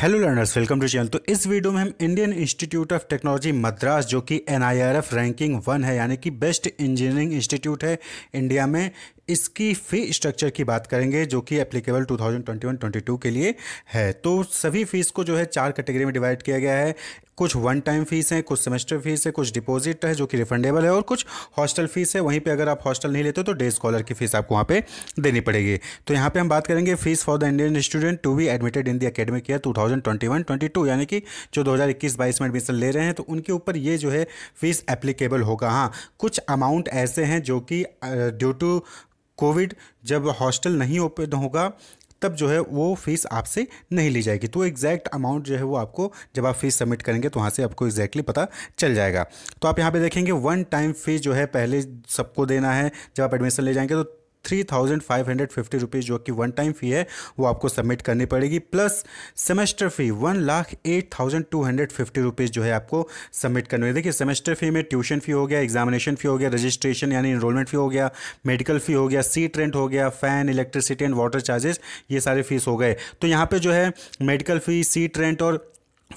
hello learners welcome to channel तो इस video में हम Indian Institute of Technology Madras जो कि एन रैंकिंग वन है यानी कि बेस्ट इंजीनियरिंग इंस्टीट्यूट है इंडिया में इसकी फ़ी स्ट्रक्चर की बात करेंगे जो कि एप्लीकेबल 2021-22 के लिए है तो सभी फ़ीस को जो है चार कैटेगरी में डिवाइड किया गया है कुछ वन टाइम फीस हैं कुछ सेमेस्टर फीस है कुछ डिपॉजिट है जो कि रिफंडेबल है और कुछ हॉस्टल फीस है वहीं पे अगर आप हॉस्टल नहीं लेते तो डे स्कॉलर की फीस आपको वहाँ पे देनी पड़ेगी तो यहाँ पे हम बात करेंगे fees for the Indian student to be admitted in the academic year 2021-22 यानी कि जो दो हज़ार में एडमिशन ले रहे हैं तो उनके ऊपर ये जो है फीस एप्लीकेबल होगा हाँ कुछ अमाउंट ऐसे हैं जो कि ड्यू टू कोविड जब हॉस्टल नहीं ओपन होगा तब जो है वो फीस आपसे नहीं ली जाएगी तो एग्जैक्ट अमाउंट जो है वो आपको जब आप फीस सबमिट करेंगे तो वहाँ से आपको एग्जैक्टली पता चल जाएगा तो आप यहाँ पे देखेंगे वन टाइम फीस जो है पहले सबको देना है जब आप एडमिशन ले जाएंगे तो three thousand five hundred fifty rupees जो कि वन टाइम फ़ी है वो आपको सबमिट करनी पड़ेगी plus semester fee one lakh eight thousand two hundred fifty rupees जो है आपको सबमिट करनी देखिए सेमेस्टर फ़ी में ट्यूशन फ़ी हो गया एग्जामिनेशन फ़ी हो गया रजिस्ट्रेशन यानी इनरोलमेंट फ़ी हो गया मेडिकल फ़ी हो गया सीट रेंट हो गया fan electricity and water charges ये सारे फीस हो गए तो यहाँ पर जो है मेडिकल फ़ी सीट रेंट और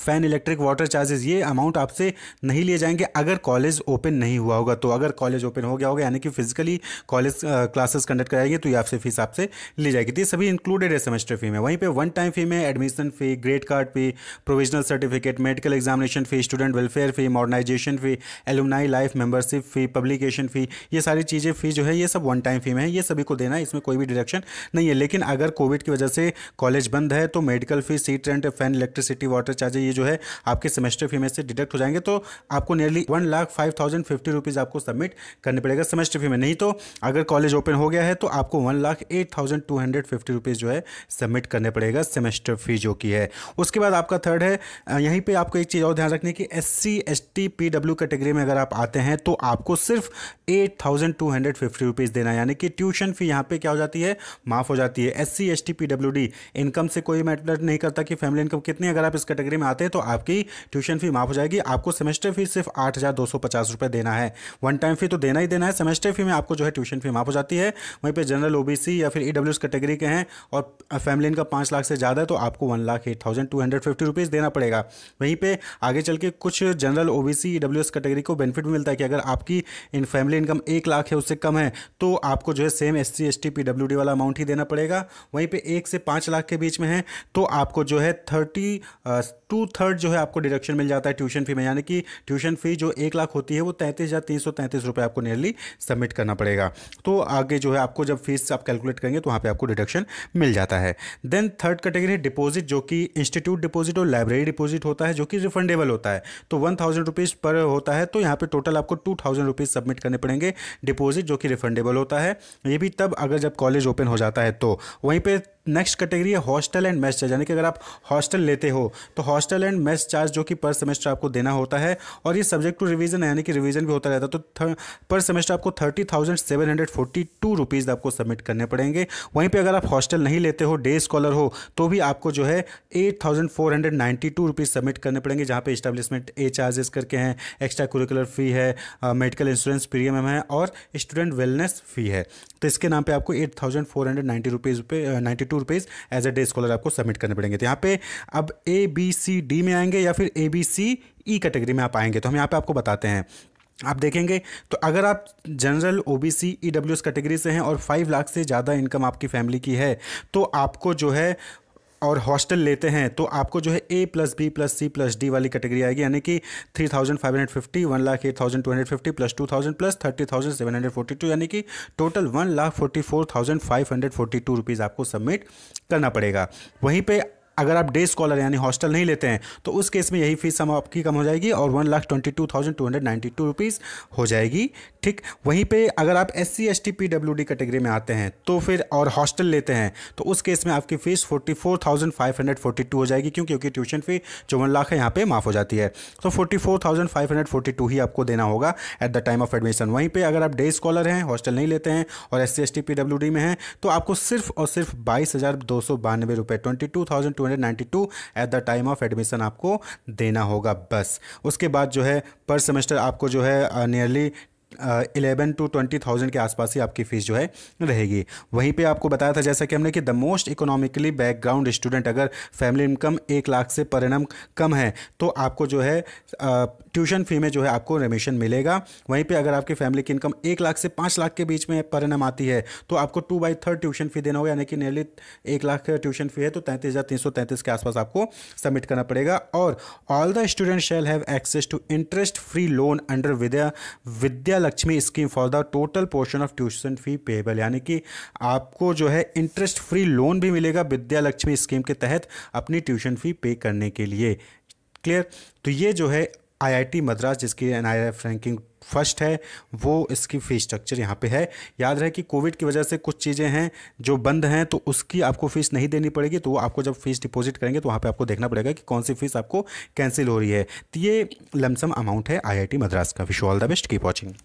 फ़ैन इलेक्ट्रिक वाटर चार्जेस ये अमाउंट आपसे नहीं लिए जाएंगे अगर कॉलेज ओपन नहीं हुआ होगा तो अगर कॉलेज ओपन हो गया होगा यानी कि फिजिकली कॉलेज क्लासेस कंडक्ट कराएंगे तो ये आपसे फीस आपसे ली जाएगी तो ये सभी इंक्लूडेड है सेमेस्टर फी में वहीं पर वन टाइम फी में admission fee grade card fee provisional certificate medical examination fee student welfare fee modernisation fee alumni life membership fee publication fee ये सारी चीज़ें फ़ी जो है ये सब वन टाइम फी में है ये सभी को देना है इसमें कोई भी डिडक्शन नहीं है लेकिन अगर कोविड की वजह से कॉलेज बंद है तो medical fee seat rent fan electricity water charges ये जो है आपके सेमेस्टर फी में से डिडक्ट हो जाएंगे तो आपको nearly one lakh five thousand fifty rupees आपको सबमिट करने पड़ेगा सेमेस्टर फी में नहीं तो अगर कॉलेज ओपन हो गया है तो आपको one lakh eight thousand two hundred fifty rupees जो है सबमिट करने पड़ेगा सेमेस्टर फी जो की है उसके बाद आपका थर्ड है यहीं पर आपको एक चीज़ और ध्यान रखनी है कि S C S T P W category में अगर आप आते हैं तो आपको सिर्फ eight thousand two hundred fifty rupees देना यानी कि ट्यूशन फी यहाँ पर क्या हो जाती है माफ़ हो जाती है S C S T P W D income से कोई मैटर नहीं करता कि फैमिली इनकम कितनी अगर आप इस कैटेगरी में आते हैं तो आपकी ट्यूशन फी माफ़ हो जाएगी आपको सेमेस्टर फी सिर्फ आठ हज़ार दो सौ पचास रुपये देना है वन टाइम फी तो देना ही देना है सेमेस्टर फी में आपको जो है ट्यूशन फी माफ़ हो जाती है वहीं पर जनरल ओ या फिर ई e कैटेगरी के हैं और फैमिली इनका पाँच लाख से ज़्यादा है तो आपको one lakh eight thousand two hundred fifty rupees देना पड़ेगा वहीं पर आगे चल के कुछ जनरल ओ बी कैटेगरी को बेनिफिट भी मिलता है कि अगर आपकी इन फैमिली इनकम एक लाख है उससे कम है तो आपको जो है same S C S T P W D वाला अमाउंट ही देना पड़ेगा वहीं पर एक से पाँच लाख के बीच में है तो आपको जो है thirty two uh, two third जो है आपको डिडक्शन मिल जाता है ट्यूशन फी में यानी कि ट्यूशन फी जो एक लाख होती है वो तैंतीस हज़ार तीन सौ तैंतीस रुपये आपको नियरली सबमिट करना पड़ेगा तो आगे जो है आपको जब फीस आप कैलकुलेट करेंगे तो वहाँ पर आपको डिडक्शन मिल जाता है देन थर्ड कैटेगरी है डिपोजिट जो कि इंस्टीट्यूट डिपॉजिट और लाइब्रेरी डिपॉजिट होता है जो कि रिफंडेबल होता है तो वन थाउजेंड रुपीज़ पर होता है तो यहाँ पर टोटल आपको टू थाउजेंड रुपीज़ सबमिट करने पड़ेंगे डिपॉजिट जो कि रिफंडेबल होता है ये भी तब अगर जब कॉलेज ओपन हो जाता है तो वहीं पर नेक्स्ट कैटेगरी है हॉस्टल एंड मेस चार्ज यानी कि अगर आप हॉस्टल लेते हो तो हॉस्टल एंड मेस चार्ज जो कि पर सेमेस्टर आपको देना होता है और ये सब्जेक्ट टू रिवीजन यानी कि रिवीजन भी होता रहता है तो पर सेमेस्टर आपको thirty thousand seven hundred forty two rupees आपको सबमिट करने पड़ेंगे वहीं पर अगर आप हॉस्टल नहीं लेते हो डे स्कॉलर हो तो भी आपको जो है eight thousand four hundred ninety two rupees submit करने पड़ेंगे जहाँ पे स्टैब्लिशमेंट ए चार्जेस करके हैं एक्स्ट्रा कुरिकुलर फ़ी है मेडिकल इंश्योरेंस प्रीमियम है और स्टूडेंट वेलनेस फ़ी है तो इसके नाम पर आपको eight thousand four hundred ninety rupees पे ninety two two rupees as a day scholar आपको सबमिट करने पड़ेंगे तो यहाँ पे अब ए बी सी डी में आएंगे या फिर A B C E category में आप आएंगे तो हम यहाँ पे आपको बताते हैं आप देखेंगे तो अगर आप जनरल ओबीसी ईडब्ल्यूएस कैटेगरी से हैं और फाइव लाख से ज़्यादा इनकम आपकी फैमिली की है तो आपको जो है और हॉस्टल लेते हैं तो आपको जो है A plus B plus C plus D वाली कैटेगरी आएगी यानी कि three thousand five hundred fifty one lakh eight thousand two hundred fifty plus two thousand plus thirty thousand seven hundred forty two यानी कि total one lakh forty four thousand five hundred forty two rupees आपको submit करना पड़ेगा वहीं पर अगर आप day scholar यानी हॉस्टल नहीं लेते हैं तो उस केस में यही फीस हम आपकी कम हो जाएगी और one lakh twenty two thousand two hundred ninety two rupees हो जाएगी ठीक वहीं पे अगर आप S C S T P W D category में आते हैं तो फिर और हॉस्टल लेते हैं तो उस केस में आपकी fees forty four thousand five hundred forty two हो जाएगी क्यों क्योंकि ट्यूशन फ़ी चौवन लाख है यहाँ पे माफ़ हो जाती है तो forty four thousand five hundred forty two ही आपको देना होगा at the time of admission वहीं पर अगर आप डे स्कॉलर हैं हॉस्टल नहीं लेते हैं और S C S T P W D में हैं तो आपको सिर्फ और सिर्फ बाईस हज़ार दो सौ बानवे रुपये twenty two thousand two hundred ninety two at the time of admission आपको देना होगा बस उसके बाद जो है पर सेमेस्टर आपको जो है nearly uh, eleven two twenty thousand के आसपास ही आपकी फ़ीस जो है रहेगी वहीं पे आपको बताया था जैसा कि हमने कि the most economically background student अगर फैमिली इनकम एक लाख से पर एनम कम है तो आपको जो है ट्यूशन फ़ी में जो है आपको रेमिशन मिलेगा वहीं पे अगर आपकी फैमिली की इनकम एक लाख से पाँच लाख के बीच में पर एनम आती है तो आपको two by third tuition fee देना होगा यानी कि नियरली एक लाख ट्यूशन फ़ी है तो तैंतीस हज़ार तीन सौ तैंतीस के आसपास आपको सबमिट करना पड़ेगा और all the student shall have access to interest free loan under Vidya Vidya Lakshmi scheme for the total portion of tuition fee payable यानी कि आपको जो है इंटरेस्ट फ्री लोन भी मिलेगा विद्या लक्ष्मी स्कीम के तहत अपनी ट्यूशन फ़ी पे करने के लिए क्लियर तो ये जो है आईआईटी मद्रास जिसकी एन रैंकिंग फर्स्ट है वो इसकी फ़ी स्ट्रक्चर यहाँ पे है याद रहे कि कोविड की वजह से कुछ चीज़ें हैं जो बंद हैं तो उसकी आपको फ़ीस नहीं देनी पड़ेगी तो वो आपको जब फ़ीस डिपॉजिट करेंगे तो वहाँ पे आपको देखना पड़ेगा कि कौन सी फ़ीस आपको कैंसिल हो रही है तो ये लमसम अमाउंट है आई मद्रास का wish all the best keep watching